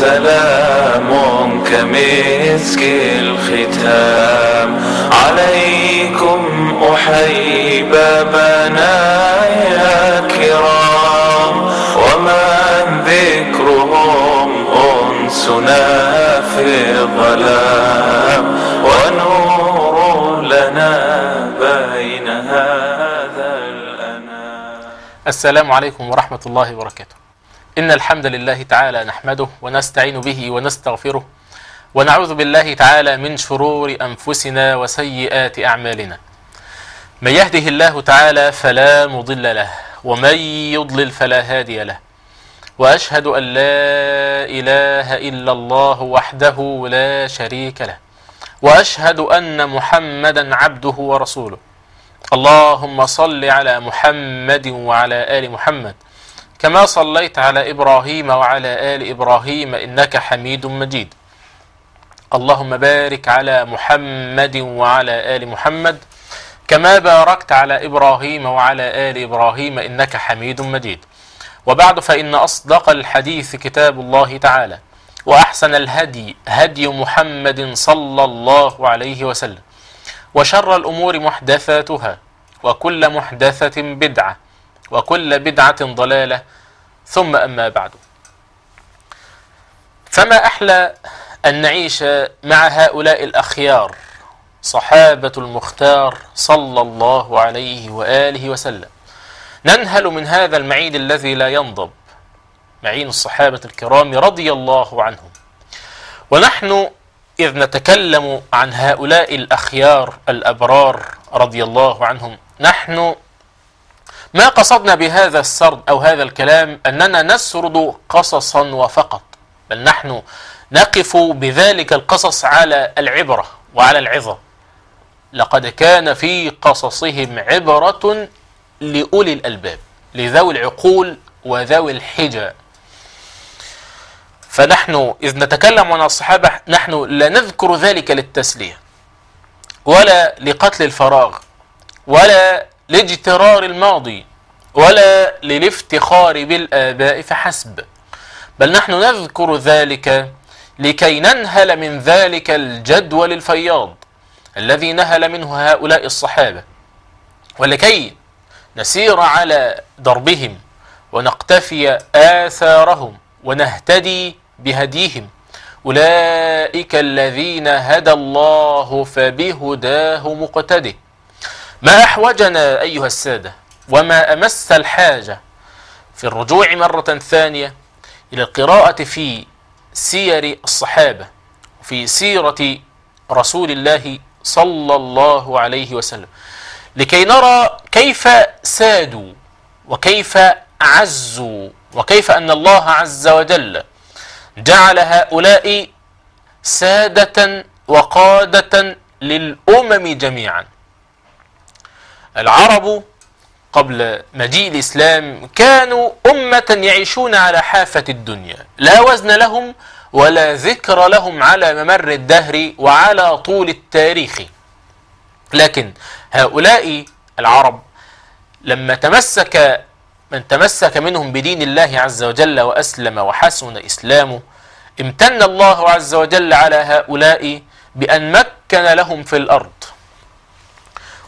سلام كمسك الختام عليكم أحيي بنايا كرام ومن ذكرهم أنسنا في الظلام ونور لنا بين هذا الأنام السلام عليكم ورحمة الله وبركاته إن الحمد لله تعالى نحمده ونستعين به ونستغفره ونعوذ بالله تعالى من شرور أنفسنا وسيئات أعمالنا من يهده الله تعالى فلا مضل له ومن يضلل فلا هادي له وأشهد أن لا إله إلا الله وحده لا شريك له وأشهد أن محمدا عبده ورسوله اللهم صل على محمد وعلى آل محمد كما صليت على إبراهيم وعلى آل إبراهيم إنك حميد مجيد اللهم بارك على محمد وعلى آل محمد كما باركت على إبراهيم وعلى آل إبراهيم إنك حميد مجيد وبعد فإن أصدق الحديث كتاب الله تعالى وأحسن الهدي هدي محمد صلى الله عليه وسلم وشر الأمور محدثاتها وكل محدثة بدعة وكل بدعة ضلالة ثم أما بعد فما أحلى أن نعيش مع هؤلاء الأخيار صحابة المختار صلى الله عليه وآله وسلم ننهل من هذا المعيد الذي لا ينضب معين الصحابة الكرام رضي الله عنهم ونحن إذ نتكلم عن هؤلاء الأخيار الأبرار رضي الله عنهم نحن ما قصدنا بهذا السرد أو هذا الكلام أننا نسرد قصصا وفقط بل نحن نقف بذلك القصص على العبرة وعلى العظة لقد كان في قصصهم عبرة لأولي الألباب لذوي العقول وذوي الحجة فنحن إذ نتكلم عن الصحابة نحن لا نذكر ذلك للتسلية ولا لقتل الفراغ ولا لاجترار الماضي ولا للافتخار بالآباء فحسب بل نحن نذكر ذلك لكي ننهل من ذلك الجدول الفياض الذي نهل منه هؤلاء الصحابة ولكي نسير على دربهم ونقتفي آثارهم ونهتدي بهديهم أولئك الذين هدى الله فبهداه مقتده ما أحوجنا أيها السادة وما أمس الحاجة في الرجوع مرة ثانية إلى القراءة في سير الصحابة وفي سيرة رسول الله صلى الله عليه وسلم لكي نرى كيف سادوا وكيف عزوا وكيف أن الله عز وجل جعل هؤلاء سادة وقادة للأمم جميعا العرب قبل مجيء الإسلام كانوا أمة يعيشون على حافة الدنيا لا وزن لهم ولا ذكر لهم على ممر الدهر وعلى طول التاريخ لكن هؤلاء العرب لما تمسك من تمسك منهم بدين الله عز وجل وأسلم وحسن إسلامه امتن الله عز وجل على هؤلاء بأن مكن لهم في الأرض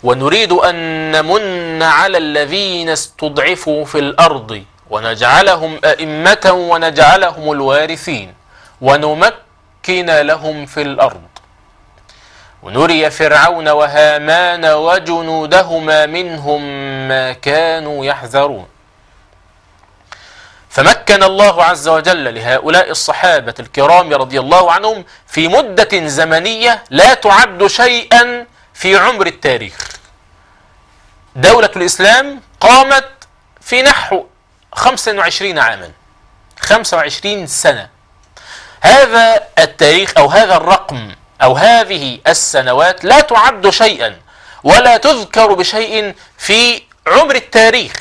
ونريد أن نمن على الذين استضعفوا في الأرض ونجعلهم أئمة ونجعلهم الوارثين ونمكن لهم في الأرض ونري فرعون وهامان وجنودهما منهم ما كانوا يحذرون فمكن الله عز وجل لهؤلاء الصحابة الكرام رضي الله عنهم في مدة زمنية لا تعد شيئا في عمر التاريخ دولة الإسلام قامت في نحو 25 عاما 25 سنة هذا التاريخ أو هذا الرقم أو هذه السنوات لا تعد شيئا ولا تذكر بشيء في عمر التاريخ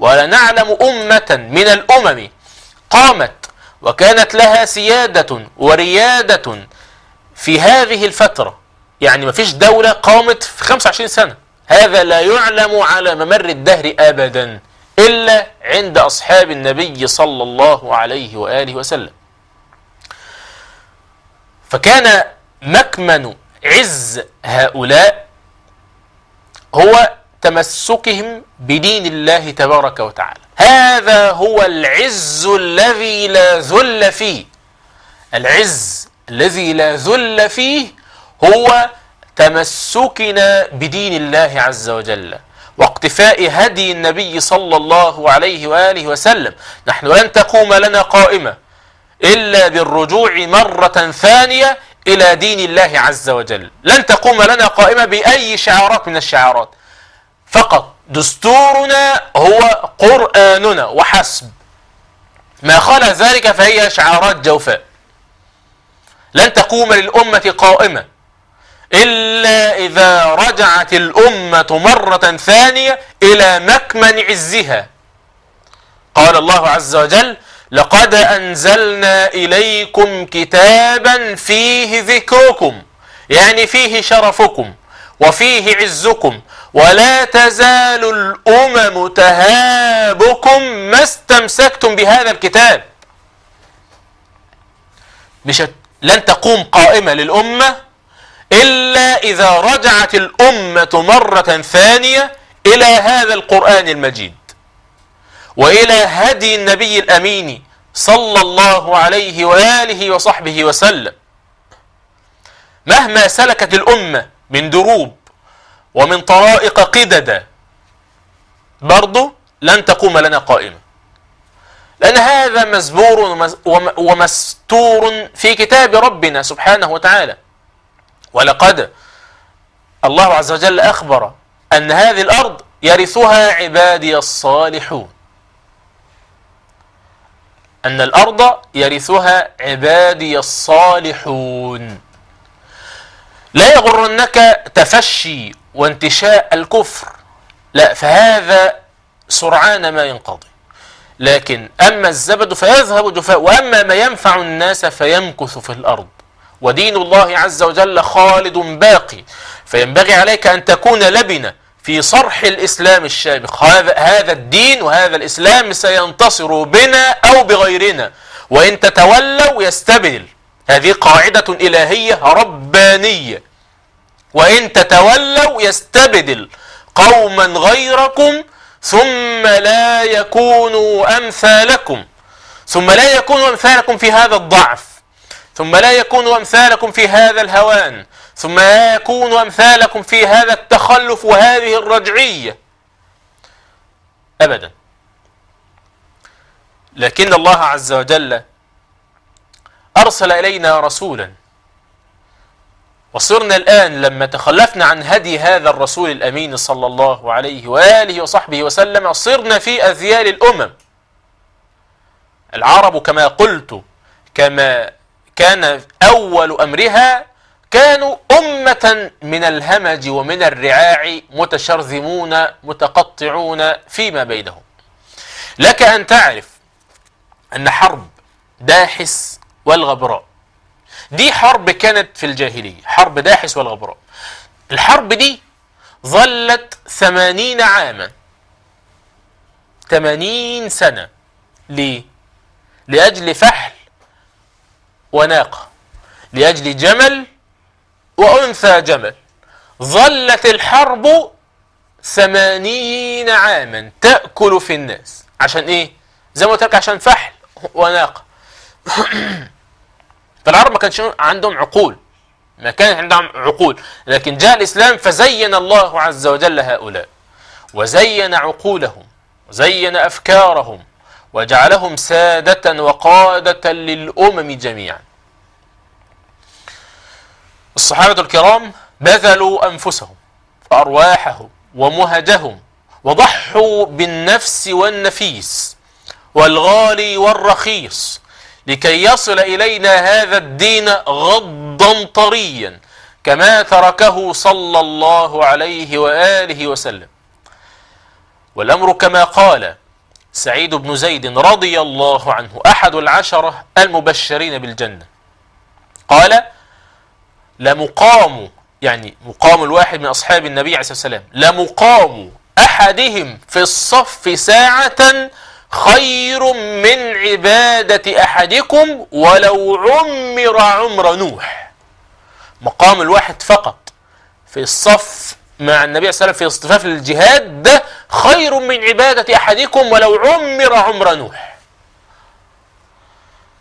ولا نعلم أمة من الأمم قامت وكانت لها سيادة وريادة في هذه الفترة يعني ما فيش دولة قامت في 25 سنة هذا لا يعلم على ممر الدهر أبدا إلا عند أصحاب النبي صلى الله عليه وآله وسلم فكان مكمن عز هؤلاء هو تمسكهم بدين الله تبارك وتعالى هذا هو العز الذي لا ذل فيه العز الذي لا ذل فيه هو تمسكنا بدين الله عز وجل واقتفاء هدي النبي صلى الله عليه وآله وسلم نحن لن تقوم لنا قائمة إلا بالرجوع مرة ثانية إلى دين الله عز وجل لن تقوم لنا قائمة بأي شعارات من الشعارات فقط دستورنا هو قرآننا وحسب ما خلا ذلك فهي شعارات جوفاء لن تقوم للأمة قائمة إلا إذا رجعت الأمة مرة ثانية إلى مكمن عزها قال الله عز وجل لقد أنزلنا إليكم كتابا فيه ذكركم يعني فيه شرفكم وفيه عزكم ولا تزال الأمم تهابكم ما استمسكتم بهذا الكتاب مش لن تقوم قائمة للأمة إلا إذا رجعت الأمة مرة ثانية إلى هذا القرآن المجيد وإلى هدي النبي الأمين صلى الله عليه وآله وصحبه وسلم مهما سلكت الأمة من دروب ومن طرائق قددة برضه لن تقوم لنا قائمة لأن هذا مزبور ومستور في كتاب ربنا سبحانه وتعالى ولقد الله عز وجل أخبر أن هذه الأرض يرثها عبادي الصالحون أن الأرض يرثها عبادي الصالحون لا يغرنك تفشي وانتشاء الكفر لا فهذا سرعان ما ينقضي لكن أما الزبد فيذهب جفاء وأما ما ينفع الناس فيمكث في الأرض ودين الله عز وجل خالد باقي فينبغي عليك أن تكون لبنة في صرح الإسلام الشامخ هذا, هذا الدين وهذا الإسلام سينتصر بنا أو بغيرنا وإن تتولوا يستبدل هذه قاعدة إلهية ربانية وإن تتولوا يستبدل قوما غيركم ثم لا يكونوا أمثالكم ثم لا يكونوا أمثالكم في هذا الضعف ثم لا يكون أمثالكم في هذا الهوان ثم لا يكون أمثالكم في هذا التخلف وهذه الرجعية أبدا لكن الله عز وجل أرسل إلينا رسولا وصرنا الآن لما تخلفنا عن هدي هذا الرسول الأمين صلى الله عليه وآله وصحبه وسلم صرنا في أذيال الأمم العرب كما قلت كما كان أول أمرها كانوا أمة من الهمج ومن الرعاع متشرذمون متقطعون فيما بينهم لك أن تعرف أن حرب داحس والغبراء دي حرب كانت في الجاهلية حرب داحس والغبراء الحرب دي ظلت ثمانين عاما ثمانين سنة ليه؟ لأجل فحل وناقة لأجل جمل وأنثى جمل ظلت الحرب ثمانين عاما تأكل في الناس عشان إيه؟ زي ما قلت لك عشان فحل وناقة فالعرب ما كانش عندهم عقول ما كان عندهم عقول لكن جاء الإسلام فزين الله عز وجل هؤلاء وزين عقولهم وزين أفكارهم وجعلهم سادة وقادة للأمم جميعا الصحابة الكرام بذلوا أنفسهم وأرواحهم ومهجهم وضحوا بالنفس والنفيس والغالي والرخيص لكي يصل إلينا هذا الدين غضا طريا كما تركه صلى الله عليه وآله وسلم والأمر كما قال سعيد بن زيد رضي الله عنه أحد العشرة المبشرين بالجنة قال لمقام يعني مقام الواحد من أصحاب النبي عليه الصلاة والسلام لمقام أحدهم في الصف ساعة خير من عبادة أحدكم ولو عمر عمر نوح مقام الواحد فقط في الصف مع النبي صلى الله عليه وسلم في اصطفاف الجهاد ده خير من عبادة أحدكم ولو عمر عمر نوح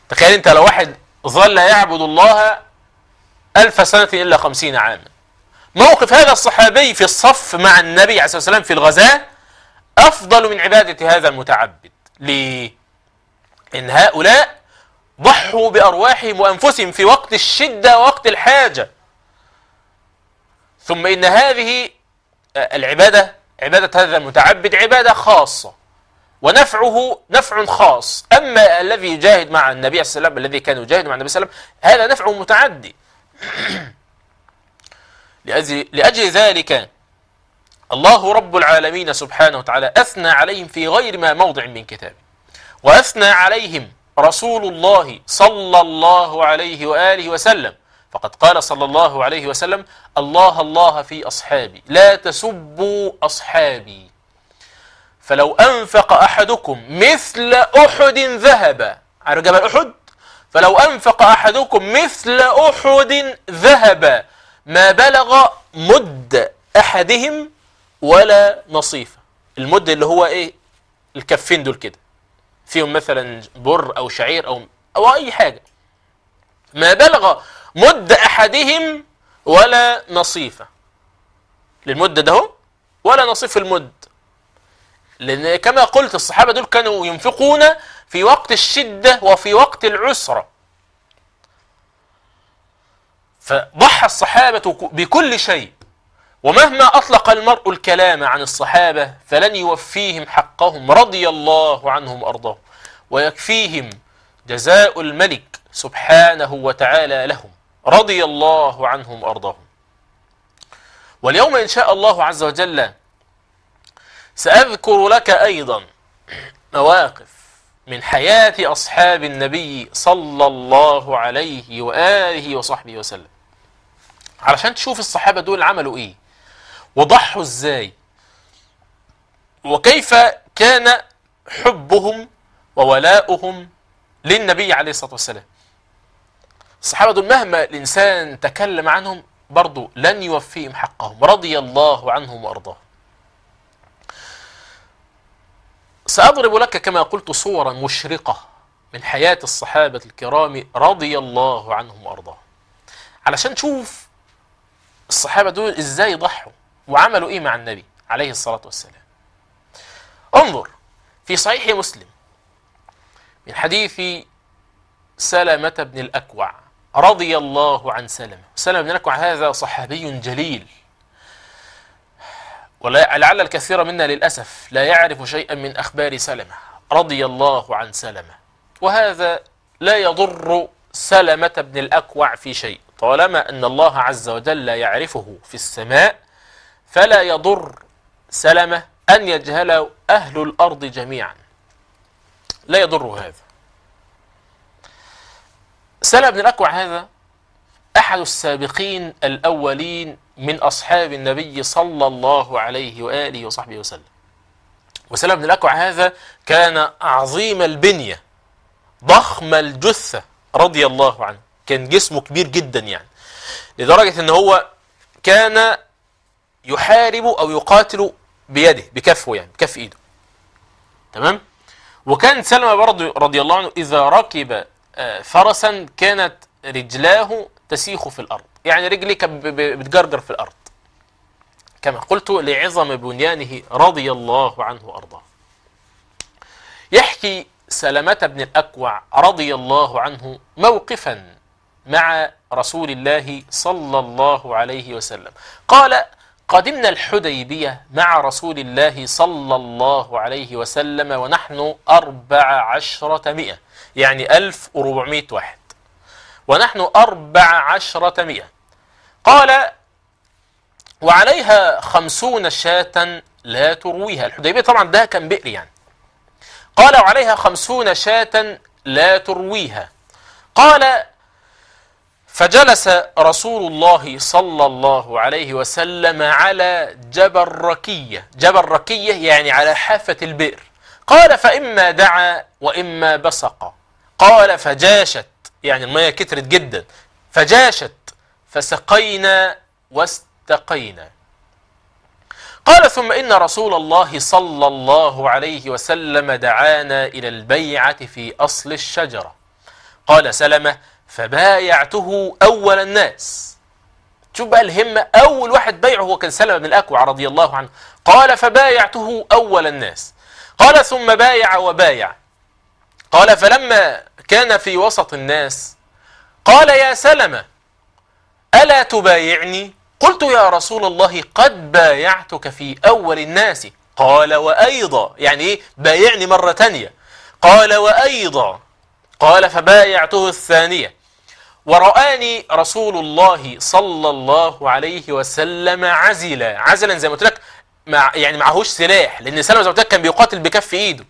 تخيل أنت لو واحد ظل يعبد الله ألف سنة إلا خمسين عاما موقف هذا الصحابي في الصف مع النبي عليه الصلاة والسلام في الغزاة أفضل من عبادة هذا المتعبد ليه؟ هؤلاء ضحوا بأرواحهم وأنفسهم في وقت الشدة ووقت الحاجة ثم إن هذه آه، العبادة عبادة هذا المتعبد عبادة خاصة ونفعه نفع خاص أما الذي يجاهد مع النبي عليه وسلم الذي كان يجاهد مع النبي عليه وسلم هذا نفعه متعدي لأجل ذلك الله رب العالمين سبحانه وتعالى أثنى عليهم في غير ما موضع من كتابه وأثنى عليهم رسول الله صلى الله عليه وآله وسلم فقد قال صلى الله عليه وسلم الله الله في أصحابي لا تسبوا أصحابي فلو أنفق أحدكم مثل أحد ذهب على جبل أحد فلو أنفق أحدكم مثل أحد ذهب ما بلغ مد أحدهم ولا نصيفة المد اللي هو إيه الكفين دول كده فيهم مثلا بر أو شعير أو, أو أي حاجة ما بلغ مد أحدهم ولا نصيفة للمدة ده هو ولا نصيف المد لأن كما قلت الصحابة دول كانوا ينفقون في وقت الشدة وفي وقت العسرة فضحى الصحابة بكل شيء ومهما أطلق المرء الكلام عن الصحابة فلن يوفيهم حقهم رضي الله عنهم أرضهم ويكفيهم جزاء الملك سبحانه وتعالى لهم رضي الله عنهم وأرضاهم واليوم إن شاء الله عز وجل سأذكر لك أيضا مواقف من حياة أصحاب النبي صلى الله عليه وآله وصحبه وسلم علشان تشوف الصحابة دول عملوا إيه وضحوا إزاي وكيف كان حبهم وولاؤهم للنبي عليه الصلاة والسلام الصحابة دول مهما الإنسان تكلم عنهم برضو لن يوفيهم حقهم رضي الله عنهم وأرضاهم سأضرب لك كما قلت صورا مشرقة من حياة الصحابة الكرام رضي الله عنهم وأرضاهم علشان تشوف الصحابة دول إزاي ضحوا وعملوا إيه مع النبي عليه الصلاة والسلام انظر في صحيح مسلم من حديث سلمة بن الأكوع رضي الله عن سلمة سلمة بن هذا صحابي جليل ولعل الكثير منا للأسف لا يعرف شيئا من أخبار سلمة رضي الله عن سلمة وهذا لا يضر سلمة بن الأكوع في شيء طالما أن الله عز وجل يعرفه في السماء فلا يضر سلمة أن يجهله أهل الأرض جميعا لا يضر هذا سلم بن الأكوع هذا أحد السابقين الأولين من أصحاب النبي صلى الله عليه وآله وصحبه وسلم وسلم بن الأكوع هذا كان عظيم البنية ضخم الجثة رضي الله عنه كان جسمه كبير جدا يعني لدرجة ان هو كان يحارب او يقاتل بيده بكفه يعني بكف ايده تمام وكان سلمة برضه رضي الله عنه اذا ركب فرسا كانت رجلاه تسيخ في الأرض يعني رجلي بتجرجر في الأرض كما قلت لعظم بنيانه رضي الله عنه وأرضاه يحكي سلمة بن الأكوع رضي الله عنه موقفا مع رسول الله صلى الله عليه وسلم قال قدمنا الحديبية مع رسول الله صلى الله عليه وسلم ونحن أربع عشرة مئة يعني 1400 واحد ونحن أربع عشرة مئة قال وعليها خمسون شاة لا ترويها الحديبية طبعا ده كان بئر يعني قال وعليها خمسون شاة لا ترويها قال فجلس رسول الله صلى الله عليه وسلم على جبل ركية جبل ركية يعني على حافة البئر قال فإما دعا وإما بصق قال فجاشت يعني المية كترت جدا فجاشت فسقينا واستقينا قال ثم إن رسول الله صلى الله عليه وسلم دعانا إلى البيعة في أصل الشجرة قال سلمة فبايعته أول الناس شوف بقى الهمة أول واحد بيعه هو كان سلمة بن الأكوع رضي الله عنه قال فبايعته أول الناس قال ثم بايع وبايع قال فلما كان في وسط الناس قال يا سلمة ألا تبايعني قلت يا رسول الله قد بايعتك في أول الناس قال وأيضا يعني إيه بايعني مرة تانية قال وأيضا قال فبايعته الثانية ورآني رسول الله صلى الله عليه وسلم عزلا عزلا زي ما قلت لك مع يعني معهوش سلاح لأن سلمة زي ما قلت لك كان بيقاتل بكف إيده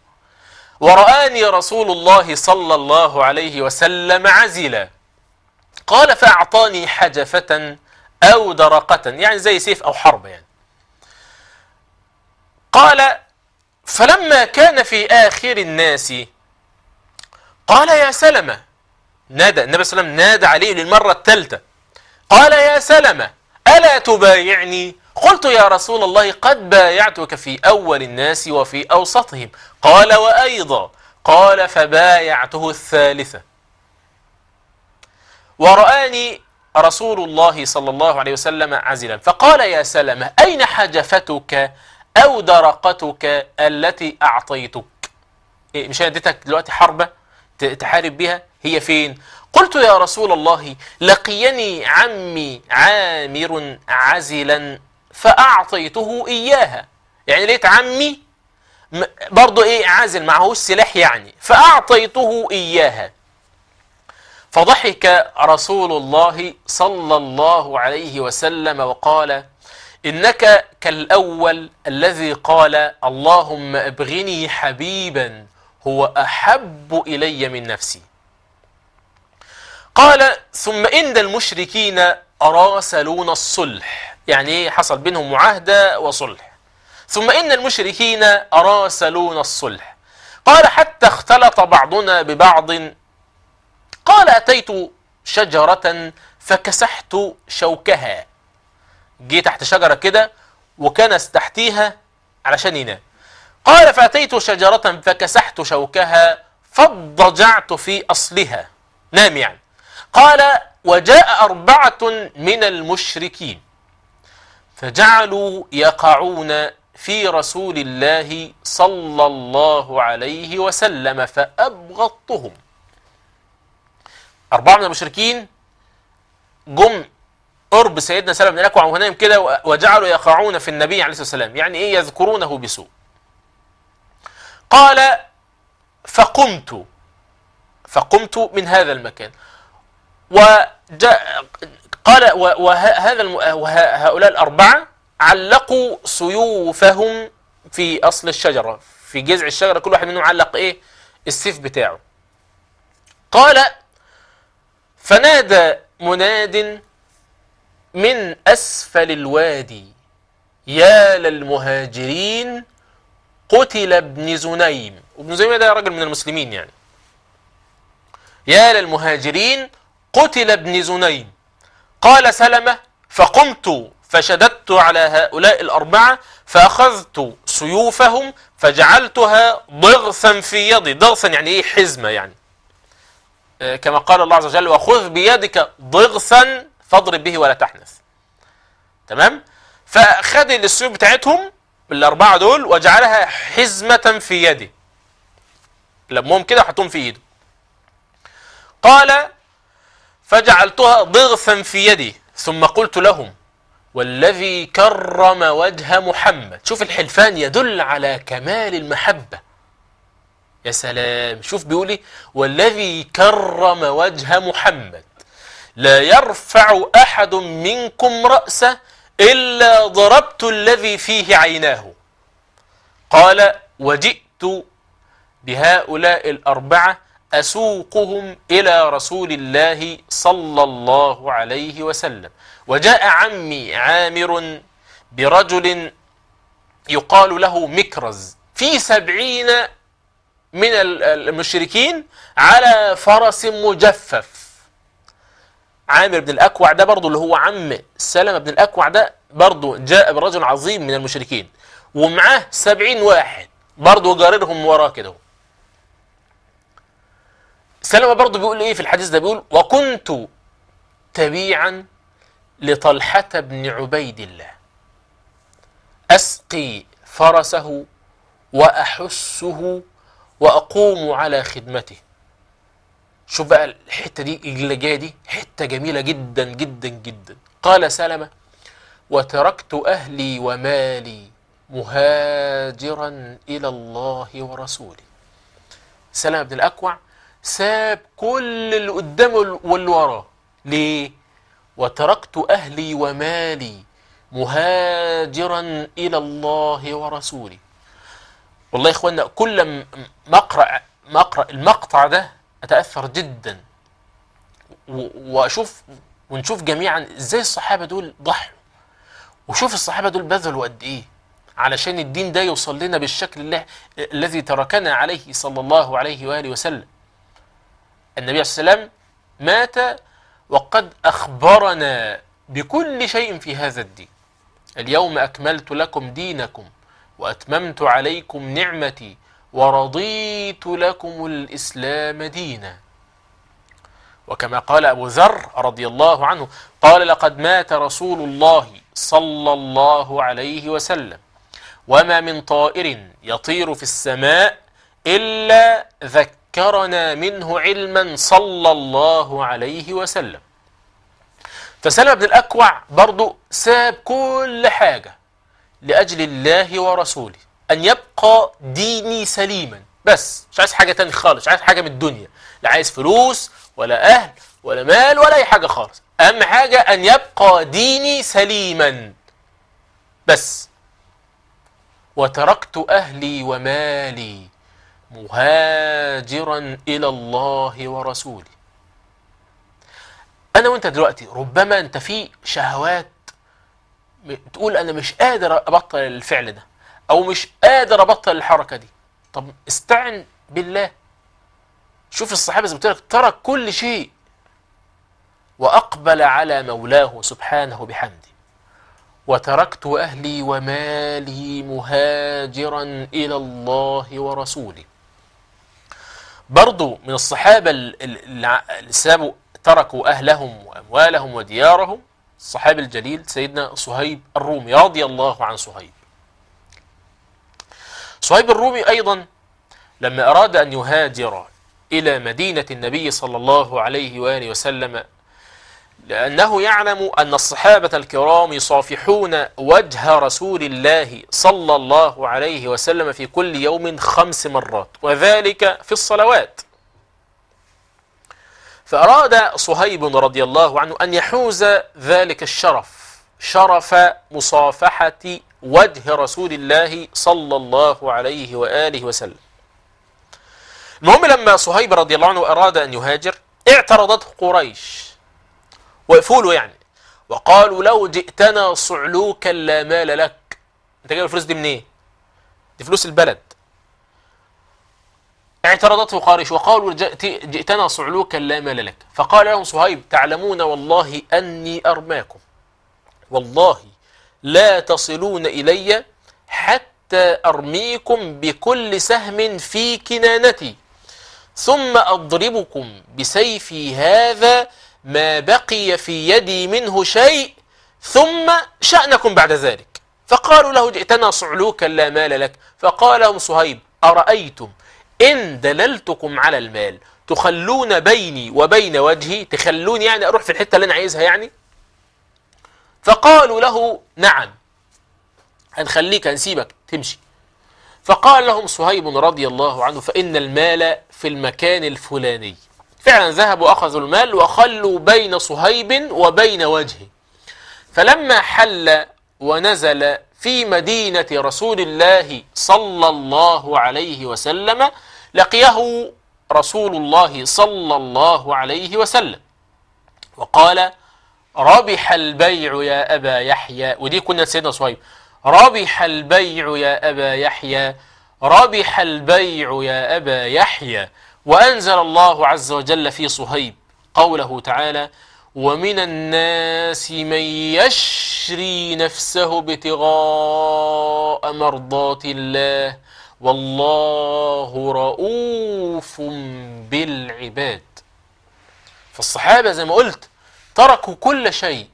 ورآني رسول الله صلى الله عليه وسلم عزلا قال فأعطاني حجفة أو درقة يعني زي سيف أو حرب يعني قال فلما كان في آخر الناس قال يا سلمة نادى النبي صلى الله عليه وسلم نادى عليه للمرة الثالثة قال يا سلمة ألا تبايعني قلت يا رسول الله قد بايعتك في أول الناس وفي أوسطهم قال وأيضا قال فبايعته الثالثة ورآني رسول الله صلى الله عليه وسلم عزلا فقال يا سلمة أين حجفتك أو درقتك التي أعطيتك إيه مش اديتك دلوقتي حربة تحارب بها هي فين قلت يا رسول الله لقيني عمي عامر عزلا فأعطيته إياها يعني لقيت عمي برضه إيه عازل معهوش سلاح يعني فأعطيته إياها فضحك رسول الله صلى الله عليه وسلم وقال إنك كالأول الذي قال اللهم أبغني حبيبا هو أحب إلي من نفسي قال ثم إن المشركين راسلون الصلح يعني حصل بينهم معاهدة وصلح ثم إن المشركين راسلون الصلح قال حتى اختلط بعضنا ببعض قال أتيت شجرة فكسحت شوكها جه تحت شجرة كده وكنس تحتيها علشان ينام قال فأتيت شجرة فكسحت شوكها فاضجعت في أصلها نام يعني قال وجاء أربعة من المشركين فجعلوا يقعون في رسول الله صلى الله عليه وسلم فأبغضتهم أربعة من المشركين جم قرب سيدنا سلم بن الأكوع هنام نايم كده وجعلوا يقعون في النبي عليه الصلاة والسلام يعني إيه يذكرونه بسوء قال فقمت فقمت من هذا المكان وجاء قال وهذا وهؤلاء الأربعة علقوا سيوفهم في أصل الشجرة في جذع الشجرة كل واحد منهم علق إيه السيف بتاعه قال فنادى مناد من أسفل الوادي يا للمهاجرين قتل ابن زنيم وابن زنيم ده رجل من المسلمين يعني يا للمهاجرين قتل ابن زنيم قال سلمة فقمت فشددت على هؤلاء الأربعة فأخذت سيوفهم فجعلتها ضغثا في يدي ضغثا يعني إيه حزمة يعني آه، كما قال الله عز وجل وخذ بيدك ضغثا فاضرب به ولا تحنث تمام فأخذ السيوف بتاعتهم الأربعة دول وجعلها حزمة في يدي لمهم كده وحطهم في إيده قال فجعلتها ضغثا في يدي ثم قلت لهم والذي كرم وجه محمد شوف الحلفان يدل على كمال المحبة يا سلام شوف بيقولي إيه؟ والذي كرم وجه محمد لا يرفع أحد منكم رأسه إلا ضربت الذي فيه عيناه قال وجئت بهؤلاء الأربعة أسوقهم إلى رسول الله صلى الله عليه وسلم وجاء عمي عامر برجل يقال له مكرز في سبعين من المشركين على فرس مجفف عامر بن الأكوع ده برضه اللي هو عم سلمة بن الأكوع ده برضه جاء برجل عظيم من المشركين ومعه سبعين واحد برضه جاررهم وراه كده سلمة برضه بيقول ايه في الحديث ده بيقول وكنت تبيعا لطلحة بن عبيد الله أسقي فرسه وأحسه وأقوم على خدمته شوف بقى الحتة دي اللي جاية دي حتة جميلة جدا جدا جدا قال سلمة وتركت أهلي ومالي مهاجرا إلى الله ورسوله سلمة بن الأكوع ساب كل اللي قدامه واللي وراه ليه وتركت أهلي ومالي مهاجرا إلى الله ورسوله والله يا إخوانا كل ما أقرأ, ما أقرأ المقطع ده أتأثر جدا وأشوف ونشوف جميعا إزاي الصحابة دول ضحوا وشوف الصحابة دول بذلوا قد إيه علشان الدين ده يوصل لنا بالشكل الذي تركنا عليه صلى الله عليه وآله وسلم النبي صلى الله عليه وسلم مات وقد أخبرنا بكل شيء في هذا الدين اليوم أكملت لكم دينكم وأتممت عليكم نعمتي ورضيت لكم الإسلام دينا وكما قال أبو ذر رضي الله عنه قال لقد مات رسول الله صلى الله عليه وسلم وما من طائر يطير في السماء إلا ذك ذكرنا منه علما صلى الله عليه وسلم فسلم بن الأكوع برضو ساب كل حاجة لأجل الله ورسوله أن يبقى ديني سليما بس مش عايز حاجة تاني خالص مش عايز حاجة من الدنيا لا عايز فلوس ولا أهل ولا مال ولا أي حاجة خالص أهم حاجة أن يبقى ديني سليما بس وتركت أهلي ومالي مهاجرا إلى الله ورسوله أنا وأنت دلوقتي ربما أنت في شهوات تقول أنا مش قادر أبطل الفعل ده أو مش قادر أبطل الحركة دي طب استعن بالله شوف الصحابة زي ما لك ترك كل شيء وأقبل على مولاه سبحانه بحمده وتركت أهلي ومالي مهاجرا إلى الله ورسوله برضو من الصحابة اللي سابوا تركوا أهلهم وأموالهم وديارهم الصحابي الجليل سيدنا صهيب الرومي رضي الله عن صهيب صهيب الرومي أيضا لما أراد أن يهاجر إلى مدينة النبي صلى الله عليه وآله وسلم لأنه يعلم أن الصحابة الكرام يصافحون وجه رسول الله صلى الله عليه وسلم في كل يوم خمس مرات وذلك في الصلوات فأراد صهيب رضي الله عنه أن يحوز ذلك الشرف شرف مصافحة وجه رسول الله صلى الله عليه وآله وسلم المهم لما صهيب رضي الله عنه أراد أن يهاجر اعترضته قريش وقفوا له يعني وقالوا لو جئتنا صعلوكا لا مال لك انت جايب الفلوس دي منين دي فلوس البلد اعترضته قريش وقالوا جئتنا صعلوكا لا مال لك فقال لهم صهيب تعلمون والله أني أرماكم والله لا تصلون إلي حتى أرميكم بكل سهم في كنانتي ثم أضربكم بسيفي هذا ما بقي في يدي منه شيء ثم شأنكم بعد ذلك فقالوا له جئتنا صعلوكا لا مال لك فقال لهم صهيب أرأيتم إن دللتكم على المال تخلون بيني وبين وجهي تخلون يعني أروح في الحتة اللي أنا عايزها يعني فقالوا له نعم هنخليك هنسيبك تمشي فقال لهم صهيب رضي الله عنه فإن المال في المكان الفلاني فعلا ذهبوا أخذوا المال وخلوا بين صهيب وبين وجهه فلما حل ونزل في مدينة رسول الله صلى الله عليه وسلم لقيه رسول الله صلى الله عليه وسلم وقال ربح البيع يا أبا يحيى ودي كنا سيدنا صهيب ربح البيع يا أبا يحيى ربح البيع يا أبا يحيى وأنزل الله عز وجل في صهيب قوله تعالى ومن الناس من يشري نفسه ابتغاء مرضات الله والله رؤوف بالعباد فالصحابة زي ما قلت تركوا كل شيء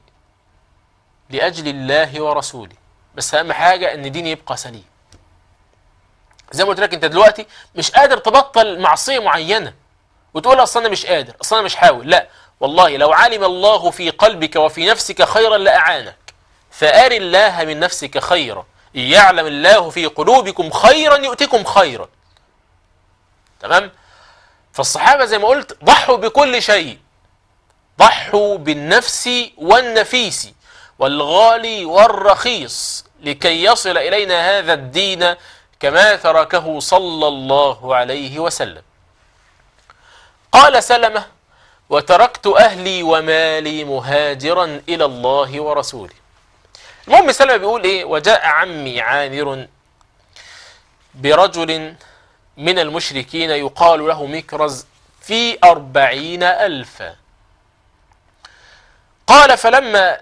لأجل الله ورسوله بس أهم حاجة أن الدين يبقى سليم زي ما قلت لك انت دلوقتي مش قادر تبطل معصيه معينه وتقول اصل انا مش قادر اصل انا مش حاول لا والله لو علم الله في قلبك وفي نفسك خيرا لاعانك فار الله من نفسك خيرا يعلم الله في قلوبكم خيرا يؤتكم خيرا تمام فالصحابه زي ما قلت ضحوا بكل شيء ضحوا بالنفس والنفيس والغالي والرخيص لكي يصل الينا هذا الدين كما تركه صلى الله عليه وسلم قال سلمة وتركت أهلي ومالي مهاجرا إلى الله ورسوله المهم سلمة بيقول إيه وجاء عمي عامر برجل من المشركين يقال له مكرز في أربعين ألفا قال فلما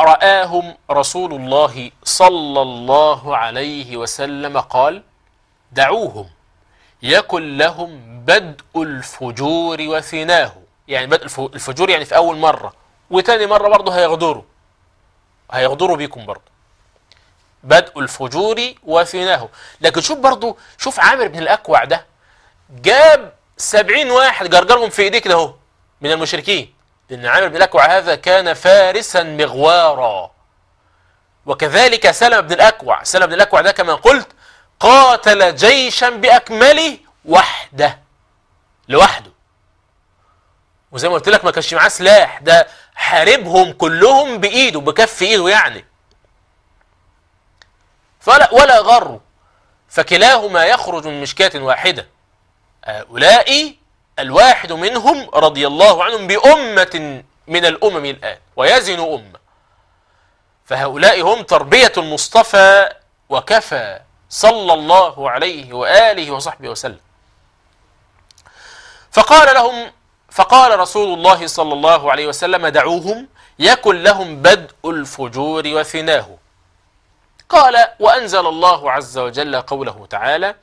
رآهم رسول الله صلى الله عليه وسلم قال دعوهم يكن لهم بدء الفجور وثناه يعني بدء الفجور يعني في أول مرة وتاني مرة برضه هيغدروا هيغدروا بيكم برضه بدء الفجور وثناه لكن شوف برضه شوف عامر بن الأكوع ده جاب سبعين واحد جرجرهم في إيديه كده اهو من المشركين لأن عامر بن الأكوع هذا كان فارسا مغوارا وكذلك سلم بن الأكوع سلم بن الأكوع ده كما قلت قاتل جيشا بأكمله وحده لوحده وزي ما قلت لك ما كانش معاه سلاح ده حاربهم كلهم بإيده بكف إيده يعني فلا ولا غره فكلاهما يخرج من مشكاة واحدة هؤلاء الواحد منهم رضي الله عنهم بأمة من الأمم الآن ويزن أمة فهؤلاء هم تربية المصطفى وكفى صلى الله عليه وآله وصحبه وسلم فقال لهم فقال رسول الله صلى الله عليه وسلم دعوهم يكن لهم بدء الفجور وفناه قال وأنزل الله عز وجل قوله تعالى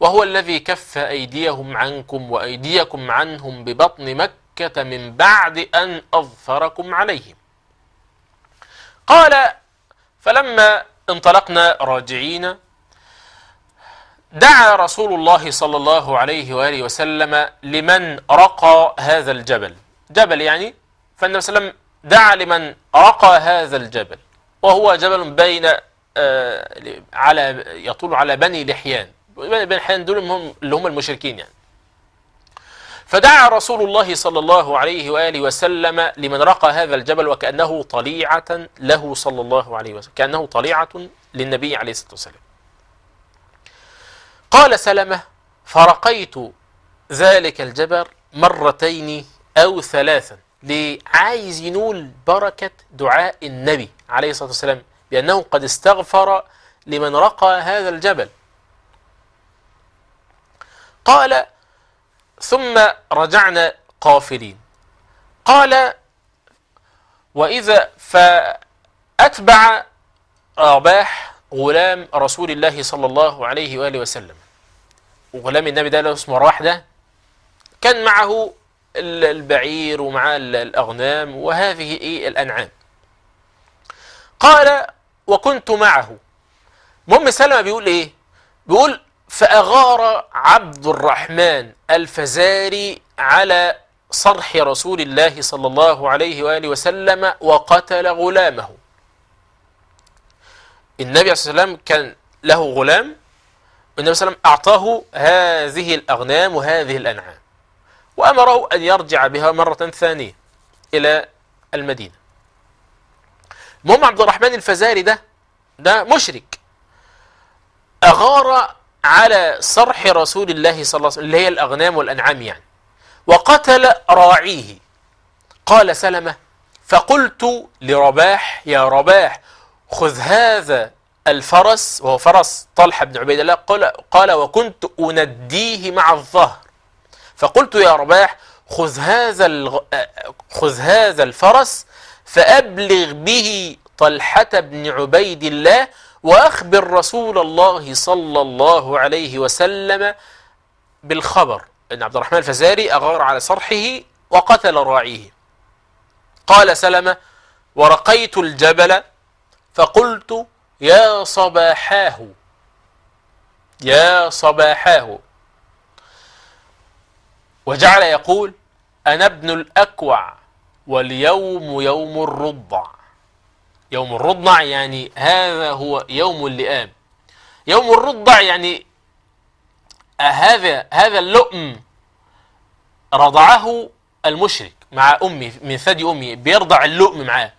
وهو الذي كف أيديهم عنكم وأيديكم عنهم ببطن مكة من بعد أن أظفركم عليهم قال فلما انطلقنا راجعين دعا رسول الله صلى الله عليه وآله وسلم لمن رقى هذا الجبل جبل يعني فالنبي صلى الله عليه وسلم دعا لمن رقى هذا الجبل وهو جبل بين آه، على يطول على بني لحيان بين حين دول هم اللي هم المشركين يعني فدعا رسول الله صلى الله عليه وآله وسلم لمن رقى هذا الجبل وكأنه طليعة له صلى الله عليه وسلم كأنه طليعة للنبي عليه الصلاة والسلام قال سلمة فرقيت ذلك الجبل مرتين أو ثلاثا ليه عايز ينول بركة دعاء النبي عليه الصلاة والسلام بأنه قد استغفر لمن رقى هذا الجبل قال ثم رجعنا قافلين قال وإذا فأتبع رباح غلام رسول الله صلى الله عليه وآله وسلم وغلام النبي ده اسمه رباح ده كان معه البعير ومعه الأغنام وهذه إيه الأنعام قال وكنت معه مهم سلمة بيقول إيه بيقول فأغار عبد الرحمن الفزاري على صرح رسول الله صلى الله عليه وآله وسلم وقتل غلامه النبي صلى الله عليه وسلم كان له غلام والنبي صلى الله عليه وسلم أعطاه هذه الأغنام وهذه الأنعام وأمره أن يرجع بها مرة ثانية إلى المدينة المهم عبد الرحمن الفزاري ده ده مشرك أغار على صرح رسول الله صلى الله عليه وسلم اللي هي الأغنام والأنعام يعني وقتل راعيه قال سلمة فقلت لرباح يا رباح خذ هذا الفرس وهو فرس طلحة بن عبيد الله قال, قال وكنت أنديه مع الظهر فقلت يا رباح خذ هذا خذ هذا الفرس فأبلغ به طلحة بن عبيد الله وأخبر رسول الله صلى الله عليه وسلم بالخبر أن عبد الرحمن الفزاري أغار على صرحه وقتل راعيه قال سلمة ورقيت الجبل فقلت يا صباحاه يا صباحاه وجعل يقول أنا ابن الأكوع واليوم يوم الرضع يوم الرضع يعني هذا هو يوم اللئام يوم الرضع يعني هذا هذا اللؤم رضعه المشرك مع أمي من ثدي أمي بيرضع اللؤم معاه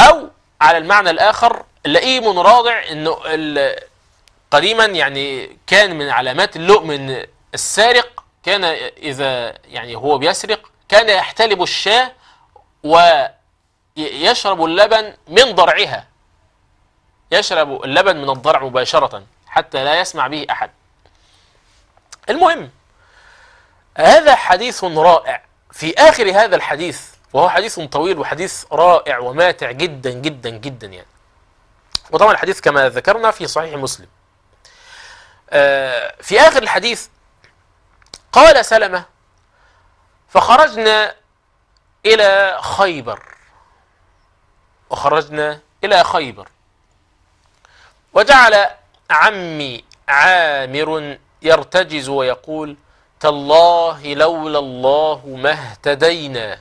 أو على المعنى الآخر لئيم راضع إنه قديما يعني كان من علامات اللؤم إن السارق كان إذا يعني هو بيسرق كان يحتلب الشاة و يشرب اللبن من ضرعها يشرب اللبن من الضرع مباشرة حتى لا يسمع به أحد المهم هذا حديث رائع في آخر هذا الحديث وهو حديث طويل وحديث رائع وماتع جدا جدا جدا يعني وطبعا الحديث كما ذكرنا في صحيح مسلم آه، في آخر الحديث قال سلمة فخرجنا إلى خيبر وخرجنا إلى خيبر وجعل عمي عامر يرتجز ويقول تالله لولا الله ما اهتدينا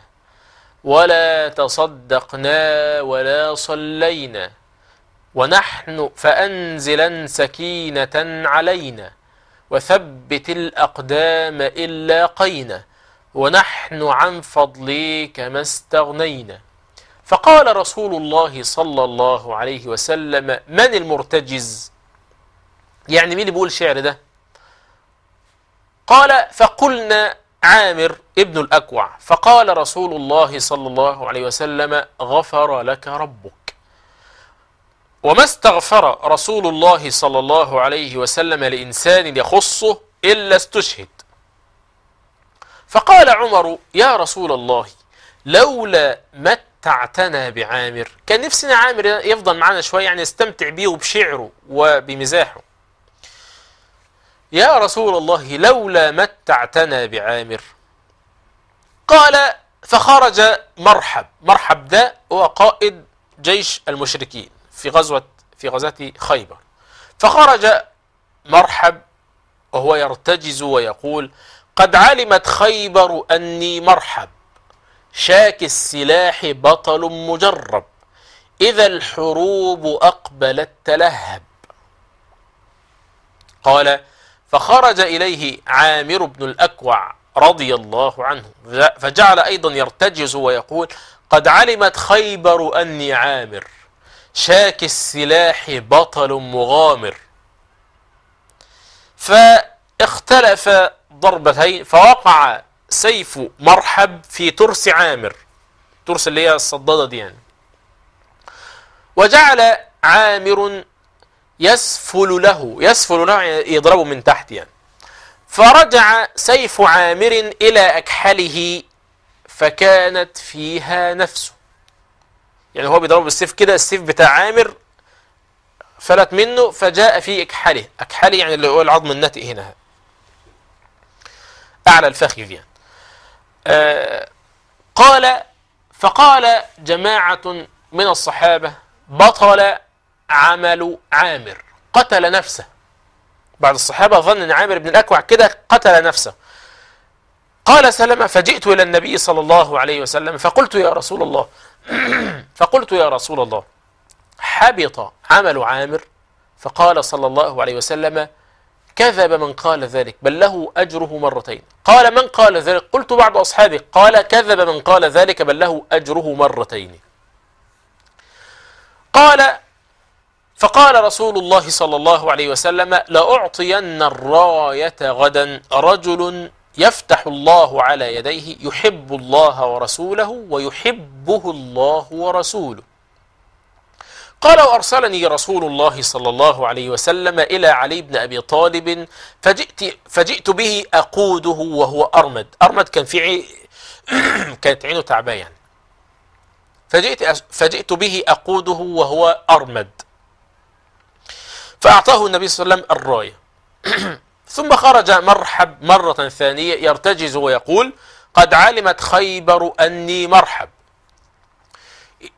ولا تصدقنا ولا صلينا ونحن فأنزلا سكينة علينا وثبت الأقدام إلا قينا ونحن عن فضلك ما استغنينا فقال رسول الله صلى الله عليه وسلم من المرتجز يعني مين اللي بيقول الشعر ده قال فقلنا عامر ابن الأكوع فقال رسول الله صلى الله عليه وسلم غفر لك ربك وما استغفر رسول الله صلى الله عليه وسلم لإنسان يخصه إلا استشهد فقال عمر يا رسول الله لولا مت تعتنى بعامر كان نفسنا عامر يفضل معنا شوية يعني يستمتع بيه وبشعره وبمزاحه يا رسول الله لولا متعتنا بعامر قال فخرج مرحب مرحب ده هو قائد جيش المشركين في غزوة في غزاة خيبر فخرج مرحب وهو يرتجز ويقول قد علمت خيبر أني مرحب شاك السلاح بطل مجرب إذا الحروب أقبلت تلهب قال فخرج إليه عامر بن الأكوع رضي الله عنه فجعل أيضا يرتجز ويقول قد علمت خيبر أني عامر شاك السلاح بطل مغامر فاختلف ضربتين فوقع سيف مرحب في ترس عامر ترس اللي هي الصدادة دي يعني وجعل عامر يسفل له يسفل له يعني يضربه من تحت يعني فرجع سيف عامر إلى أكحله فكانت فيها نفسه يعني هو بيضربه بالسيف كده السيف بتاع عامر فلت منه فجاء في أكحله أكحله يعني اللي هو العظم النتئ هنا أعلى الفخذ يعني آه، قال فقال جماعة من الصحابة بطل عمل عامر قتل نفسه بعض الصحابة ظن أن عامر بن الأكوع كده قتل نفسه قال سلمة فجئت إلى النبي صلى الله عليه وسلم فقلت يا رسول الله فقلت يا رسول الله حبط عمل عامر فقال صلى الله عليه وسلم كذب من قال ذلك بل له أجره مرتين قال من قال ذلك قلت بعض أصحابي قال كذب من قال ذلك بل له أجره مرتين قال فقال رسول الله صلى الله عليه وسلم لأعطين الراية غدا رجل يفتح الله على يديه يحب الله ورسوله ويحبه الله ورسوله قال وأرسلني رسول الله صلى الله عليه وسلم إلى علي بن أبي طالب فجئت, فجئت به أقوده وهو أرمد أرمد كان في كانت عينه تعبايا يعني فجئت, فجئت به أقوده وهو أرمد فأعطاه النبي صلى الله عليه وسلم الراية ثم خرج مرحب مرة ثانية يرتجز ويقول قد علمت خيبر أني مرحب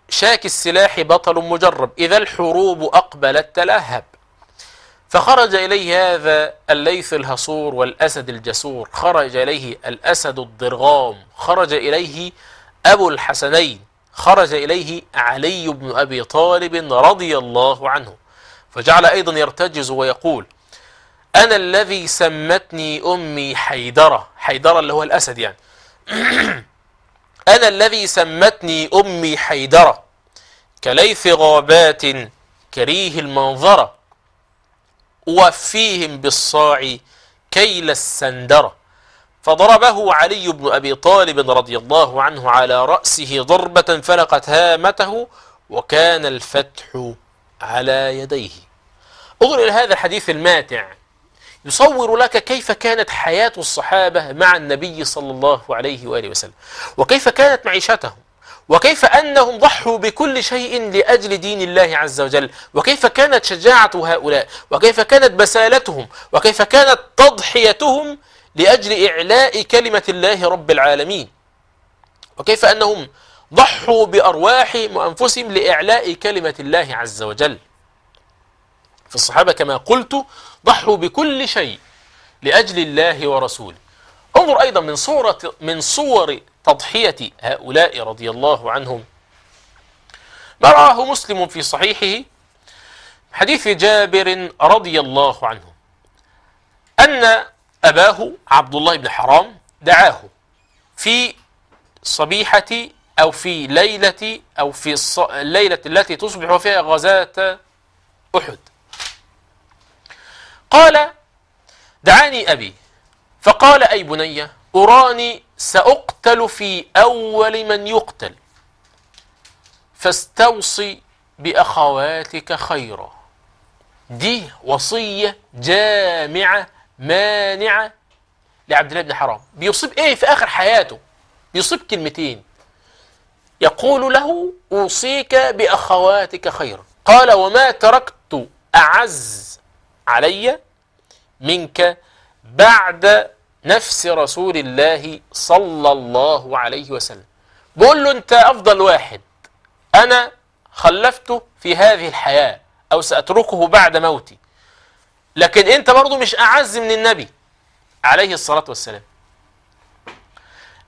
شاك السلاح بطل مجرب إذا الحروب أقبلت تلهب فخرج إليه هذا الليث الهصور والأسد الجسور خرج إليه الأسد الضرغام خرج إليه أبو الحسنين خرج إليه علي بن أبي طالب رضي الله عنه فجعل أيضا يرتجز ويقول أنا الذي سمتني أمي حيدرة حيدرة اللي هو الأسد يعني أنا الذي سمتني أمي حيدرة كليث غابات كريه المنظرة وفيهم بالصاع كيل السندرة فضربه علي بن أبي طالب رضي الله عنه على رأسه ضربة فلقت هامته وكان الفتح على يديه انظر إلى هذا الحديث الماتع يصور لك كيف كانت حياة الصحابة مع النبي صلى الله عليه وآله وسلم وكيف كانت معيشتهم وكيف أنهم ضحوا بكل شيء لأجل دين الله عز وجل وكيف كانت شجاعة هؤلاء وكيف كانت بسالتهم وكيف كانت تضحيتهم لأجل إعلاء كلمة الله رب العالمين وكيف أنهم ضحوا بأرواحهم وأنفسهم لإعلاء كلمة الله عز وجل فالصحابة كما قلت ضحوا بكل شيء لأجل الله ورسوله انظر أيضا من صورة من صور تضحية هؤلاء رضي الله عنهم ما رآه مسلم في صحيحه حديث جابر رضي الله عنه أن أباه عبد الله بن حرام دعاه في صبيحة أو في ليلة أو في الليلة التي تصبح فيها غزاة أحد قال دعاني أبي فقال أي بني أراني سأقتل في أول من يقتل فاستوصي بأخواتك خيرا دي وصية جامعة مانعة لعبد الله بن حرام بيصيب ايه في اخر حياته بيصيب كلمتين يقول له اوصيك باخواتك خيرا قال وما تركت اعز علي منك بعد نفس رسول الله صلى الله عليه وسلم بقول له أنت أفضل واحد أنا خلفته في هذه الحياة أو سأتركه بعد موتي لكن أنت برضو مش أعز من النبي عليه الصلاة والسلام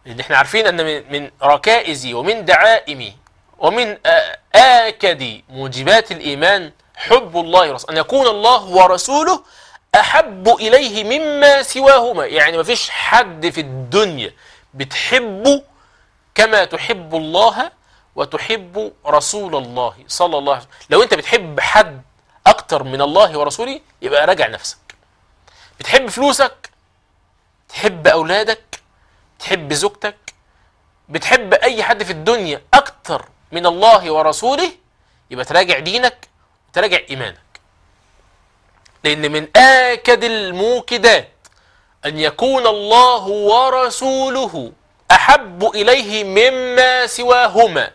لأن احنا عارفين أن من ركائزي ومن دعائمي ومن آه، آكد موجبات الإيمان حب الله ورسوله أن يكون الله ورسوله أحب إليه مما سواهما يعني ما فيش حد في الدنيا بتحبه كما تحب الله وتحب رسول الله صلى الله عليه وسلم لو أنت بتحب حد أكتر من الله ورسوله يبقى راجع نفسك بتحب فلوسك تحب أولادك تحب زوجتك بتحب أي حد في الدنيا أكتر من الله ورسوله يبقى تراجع دينك تراجع إيمانك لأن من آكد الموكدات أن يكون الله ورسوله أحب إليه مما سواهما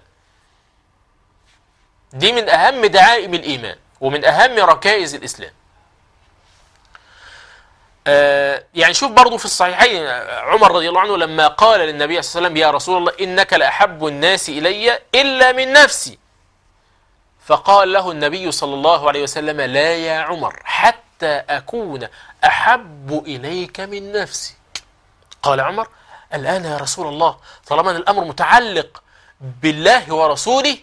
دي من أهم دعائم الإيمان ومن أهم ركائز الإسلام آه يعني شوف برضو في الصحيحين آه، عمر رضي الله عنه لما قال للنبي صلى الله عليه وسلم يا رسول الله إنك لأحب الناس إلي إلا من نفسي فقال له النبي صلى الله عليه وسلم لا يا عمر حتى أكون أحب إليك من نفسي قال عمر الآن يا رسول الله طالما أن الأمر متعلق بالله ورسوله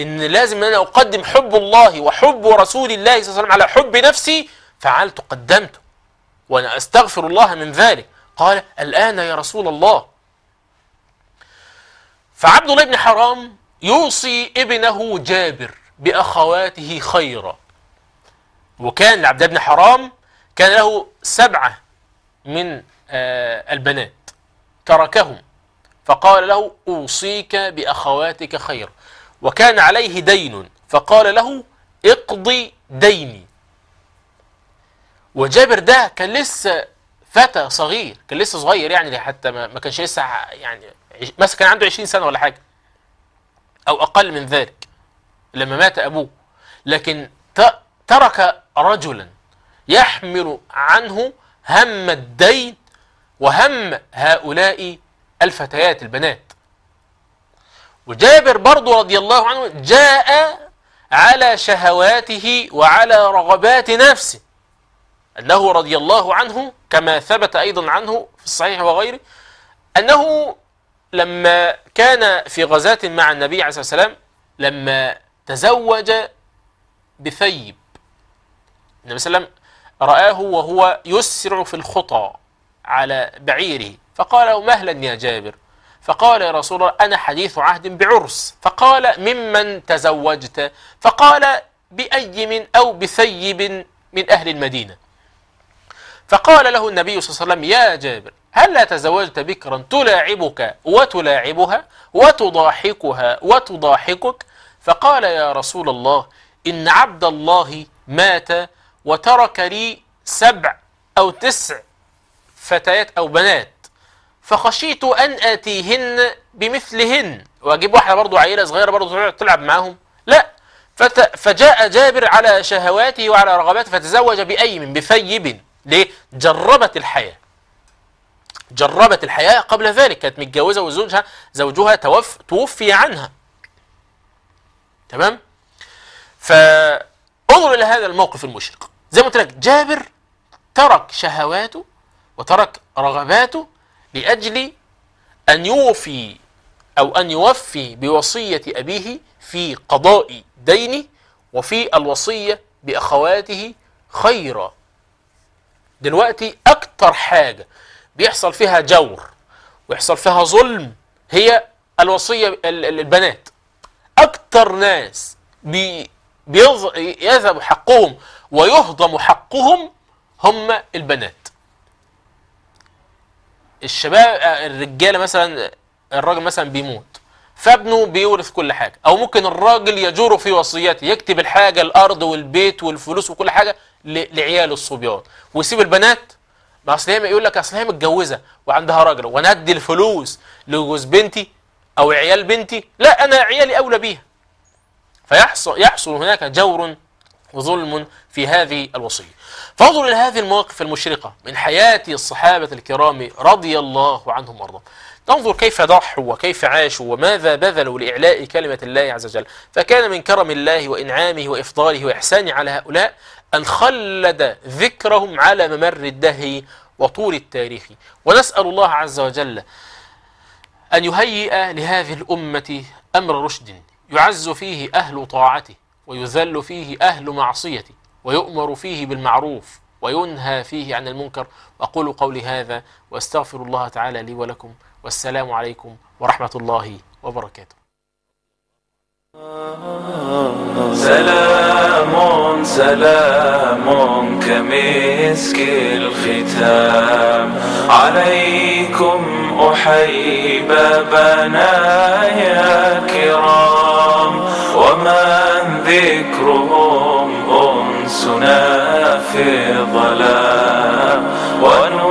إن لازم أنا أقدم حب الله وحب رسول الله صلى الله عليه وسلم على حب نفسي فعلت قدمته وأنا أستغفر الله من ذلك قال الآن يا رسول الله فعبد الله بن حرام يوصي ابنه جابر بأخواته خيرا وكان لعبد بن حرام كان له سبعة من آه، البنات تركهم فقال له أوصيك بأخواتك خيرا وكان عليه دين فقال له اقضي ديني وجابر ده كان لسه فتى صغير كان لسه صغير يعني حتى ما, ما كانش لسه يعني مثلا كان عنده 20 سنة ولا حاجة أو أقل من ذلك لما مات أبوه لكن ترك رجلا يحمل عنه هم الدين وهم هؤلاء الفتيات البنات وجابر برضو رضي الله عنه جاء على شهواته وعلى رغبات نفسه أنه رضي الله عنه كما ثبت أيضا عنه في الصحيح وغيره أنه لما كان في غزاة مع النبي عليه الصلاة والسلام لما تزوج بثيب النبي صلى الله عليه وسلم رآه وهو يسرع في الخطى على بعيره فقال مهلا يا جابر فقال يا رسول الله أنا حديث عهد بعرس فقال ممن تزوجت فقال بأي من أو بثيب من أهل المدينة فقال له النبي صلى الله عليه وسلم يا جابر هل تزوجت بكرا تلاعبك وتلاعبها وتضاحكها وتضاحكك فقال يا رسول الله إن عبد الله مات وترك لي سبع أو تسع فتيات أو بنات فخشيت أن آتيهن بمثلهن وأجيب واحدة برضو عيلة صغيرة برضو تلعب معاهم لا فت... فجاء جابر على شهواته وعلى رغباته فتزوج بأيم بثيب ليه؟ جربت الحياة جربت الحياة قبل ذلك كانت متجوزة وزوجها زوجها توف... توفي عنها تمام فانظر الى هذا الموقف المشرق زي ما قلت لك جابر ترك شهواته وترك رغباته لاجل ان يوفي او ان يوفي بوصيه ابيه في قضاء دينه وفي الوصيه باخواته خيرا دلوقتي اكتر حاجه بيحصل فيها جور ويحصل فيها ظلم هي الوصيه البنات أكثر ناس بيذهب حقهم ويهضم حقهم هم البنات الشباب الرجاله مثلا الراجل مثلا بيموت فابنه بيورث كل حاجه او ممكن الراجل يجور في وصيته يكتب الحاجه الارض والبيت والفلوس وكل حاجه لعياله الصبيان ويسيب البنات ما اصل هي يقول لك اصل هي متجوزه وعندها راجل وانا ادي الفلوس لجوز بنتي أو عيال بنتي لا أنا عيالي أولى بيها فيحصل يحصل هناك جور وظلم في هذه الوصية فانظر إلى هذه المواقف المشرقة من حياة الصحابة الكرام رضي الله عنهم وارضاهم تنظر كيف ضحوا وكيف عاشوا وماذا بذلوا لإعلاء كلمة الله عز وجل فكان من كرم الله وإنعامه وإفضاله وإحسانه على هؤلاء أن خلد ذكرهم على ممر الدهر وطول التاريخ ونسأل الله عز وجل أن يهيئ لهذه الأمة أمر رشد يعز فيه أهل طاعته ويذل فيه أهل معصيته ويؤمر فيه بالمعروف وينهى فيه عن المنكر أقول قولي هذا وأستغفر الله تعالى لي ولكم والسلام عليكم ورحمة الله وبركاته سلام سلام كمسك الختام عليكم أحيي بنايا كرام ومن ذكرهم أنسنا في ظلام ونور